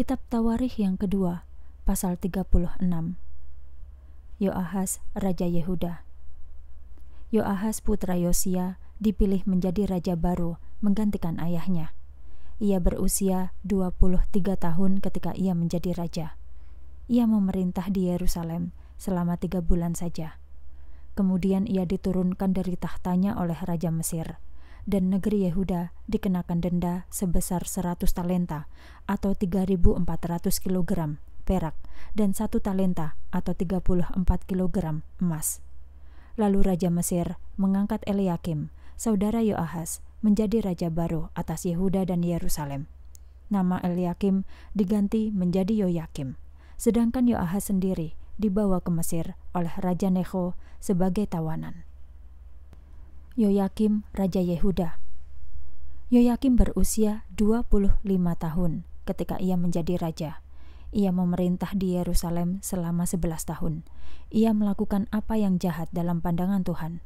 Kitab Tawarikh yang kedua, pasal 36. Yoahas raja Yehuda. Yoahas putra Yosia dipilih menjadi raja baru menggantikan ayahnya. Ia berusia 23 tahun ketika ia menjadi raja. Ia memerintah di Yerusalem selama tiga bulan saja. Kemudian ia diturunkan dari tahtanya oleh Raja Mesir dan negeri Yehuda dikenakan denda sebesar 100 talenta atau 3.400 kg perak dan satu talenta atau 34 kg emas. Lalu Raja Mesir mengangkat Eliakim, saudara Yoahas, menjadi raja baru atas Yehuda dan Yerusalem. Nama Eliakim diganti menjadi Yoyakim, sedangkan Yoahas sendiri dibawa ke Mesir oleh Raja Neho sebagai tawanan. Yoyakim Raja Yehuda. Yoyakim berusia 25 tahun ketika ia menjadi raja. Ia memerintah di Yerusalem selama 11 tahun. Ia melakukan apa yang jahat dalam pandangan Tuhan.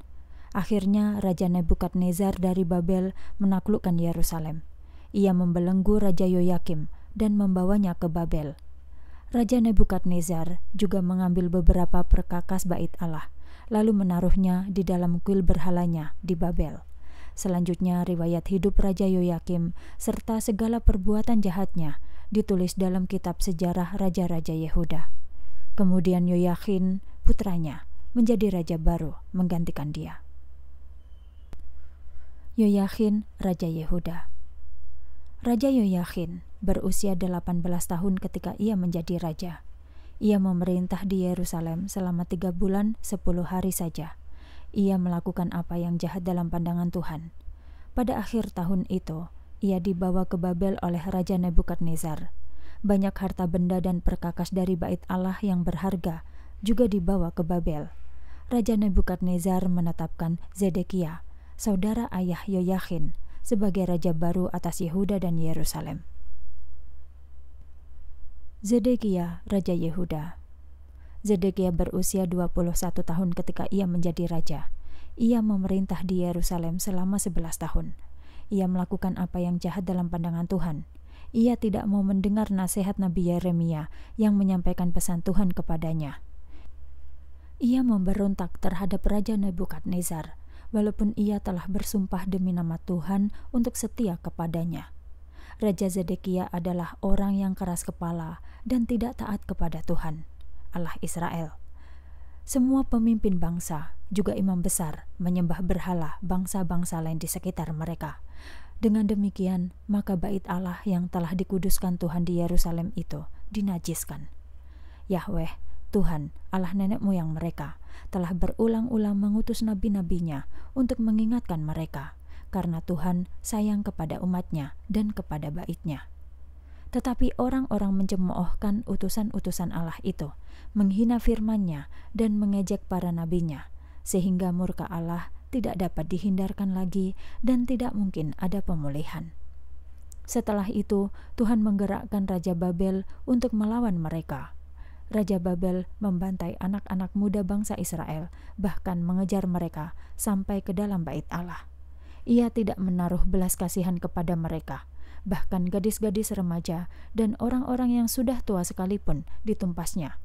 Akhirnya Raja Nebukadnezar dari Babel menaklukkan Yerusalem. Ia membelenggu Raja Yoyakim dan membawanya ke Babel. Raja Nebukadnezar juga mengambil beberapa perkakas bait Allah – lalu menaruhnya di dalam kuil berhalanya di Babel. Selanjutnya riwayat hidup Raja Yoyakim serta segala perbuatan jahatnya ditulis dalam kitab sejarah Raja-Raja Yehuda. Kemudian Yoyakin, putranya, menjadi raja baru menggantikan dia. Yoyakin, Raja Yehuda Raja Yoyakin berusia 18 tahun ketika ia menjadi raja. Ia memerintah di Yerusalem selama tiga bulan sepuluh hari saja. Ia melakukan apa yang jahat dalam pandangan Tuhan. Pada akhir tahun itu, ia dibawa ke Babel oleh Raja Nebukadnezar. Banyak harta benda dan perkakas dari bait Allah yang berharga juga dibawa ke Babel. Raja Nebukadnezar menetapkan Zedekia, saudara ayah Yoyahin, sebagai raja baru atas Yehuda dan Yerusalem. Zedekia, Raja Yehuda. Zedekia berusia 21 tahun ketika ia menjadi raja. Ia memerintah di Yerusalem selama 11 tahun. Ia melakukan apa yang jahat dalam pandangan Tuhan. Ia tidak mau mendengar nasihat Nabi Yeremia yang menyampaikan pesan Tuhan kepadanya. Ia memberontak terhadap Raja Nebukadnezar, walaupun ia telah bersumpah demi nama Tuhan untuk setia kepadanya. Raja Zedekia adalah orang yang keras kepala dan tidak taat kepada Tuhan, Allah Israel. Semua pemimpin bangsa, juga imam besar, menyembah berhala bangsa-bangsa lain di sekitar mereka. Dengan demikian, maka bait Allah yang telah dikuduskan Tuhan di Yerusalem itu dinajiskan. Yahweh, Tuhan, Allah nenek moyang mereka, telah berulang-ulang mengutus nabi-nabinya untuk mengingatkan mereka karena Tuhan sayang kepada umatnya dan kepada baitnya. Tetapi orang-orang mencemoohkan utusan-utusan Allah itu, menghina firmannya dan mengejek para nabinya, sehingga murka Allah tidak dapat dihindarkan lagi dan tidak mungkin ada pemulihan. Setelah itu, Tuhan menggerakkan Raja Babel untuk melawan mereka. Raja Babel membantai anak-anak muda bangsa Israel, bahkan mengejar mereka sampai ke dalam bait Allah. Ia tidak menaruh belas kasihan kepada mereka. Bahkan gadis-gadis remaja dan orang-orang yang sudah tua sekalipun ditumpasnya.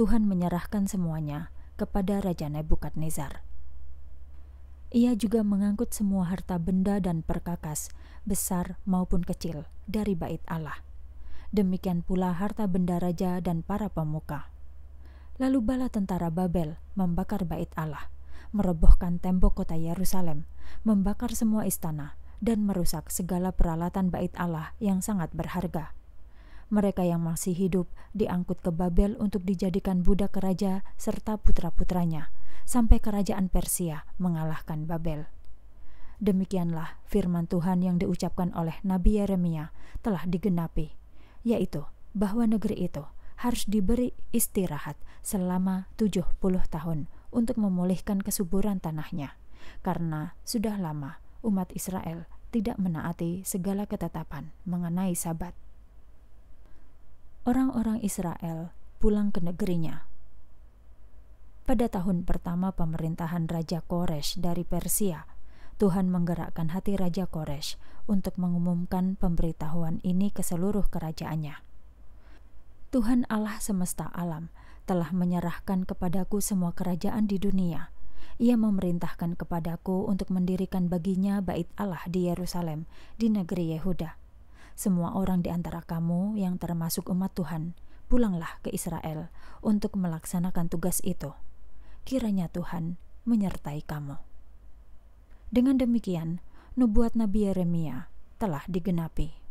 Tuhan menyerahkan semuanya kepada Raja Nebukadnezar. Ia juga mengangkut semua harta benda dan perkakas, besar maupun kecil, dari bait Allah. Demikian pula harta benda raja dan para pemuka. Lalu bala tentara Babel membakar bait Allah merobohkan tembok kota Yerusalem, membakar semua istana, dan merusak segala peralatan bait Allah yang sangat berharga. Mereka yang masih hidup diangkut ke Babel untuk dijadikan budak keraja serta putra-putranya, sampai kerajaan Persia mengalahkan Babel. Demikianlah firman Tuhan yang diucapkan oleh Nabi Yeremia telah digenapi, yaitu bahwa negeri itu harus diberi istirahat selama 70 tahun untuk memulihkan kesuburan tanahnya, karena sudah lama umat Israel tidak menaati segala ketetapan mengenai Sabat. Orang-orang Israel pulang ke negerinya. Pada tahun pertama pemerintahan Raja Koresh dari Persia, Tuhan menggerakkan hati Raja Koresh untuk mengumumkan pemberitahuan ini ke seluruh kerajaannya. Tuhan Allah semesta alam telah menyerahkan kepadaku semua kerajaan di dunia. Ia memerintahkan kepadaku untuk mendirikan baginya bait Allah di Yerusalem, di negeri Yehuda. Semua orang di antara kamu yang termasuk umat Tuhan, pulanglah ke Israel untuk melaksanakan tugas itu. Kiranya Tuhan menyertai kamu. Dengan demikian, nubuat Nabi Yeremia telah digenapi.